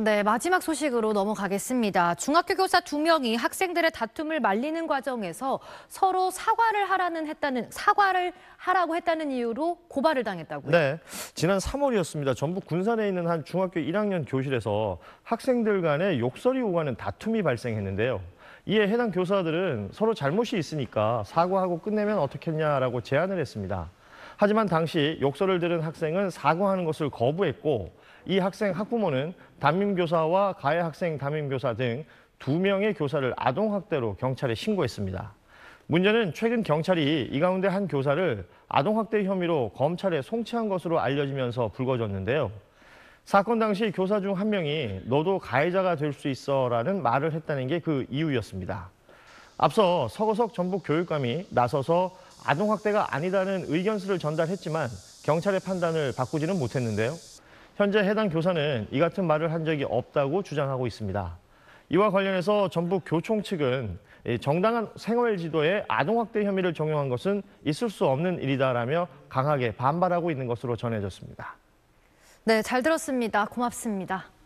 네, 마지막 소식으로 넘어가겠습니다. 중학교 교사 두 명이 학생들의 다툼을 말리는 과정에서 서로 사과를 하라는 했다는 사과를 하라고 했다는 이유로 고발을 당했다고요. 네. 지난 3월이었습니다. 전북 군산에 있는 한 중학교 1학년 교실에서 학생들 간에 욕설이 오가는 다툼이 발생했는데요. 이에 해당 교사들은 서로 잘못이 있으니까 사과하고 끝내면 어떻겠냐라고 제안을 했습니다. 하지만 당시 욕설을 들은 학생은 사과하는 것을 거부했고 이 학생 학부모는 담임교사와 가해 학생 담임교사 등 두명의 교사를 아동학대로 경찰에 신고했습니다. 문제는 최근 경찰이 이 가운데 한 교사를 아동학대 혐의로 검찰에 송치한 것으로 알려지면서 불거졌는데요. 사건 당시 교사 중 한 명이 너도 가해자가 될 수 있어 라는 말을 했다는 게 그 이유였습니다. 앞서 서거석 전북 교육감이 나서서 아동학대가 아니라는의견서를 전달했지만 경찰의 판단을 바꾸지는 못했는데요. 현재 해당 교사는 이 같은 말을 한 적이 없다고 주장하고 있습니다. 이와 관련해서 전북 교총 측은 정당한 생활 지도에 아동학대 혐의를 적용한 것은 있을 수 없는 일이다라며 강하게 반발하고 있는 것으로 전해졌습니다. 네, 잘 들었습니다. 고맙습니다.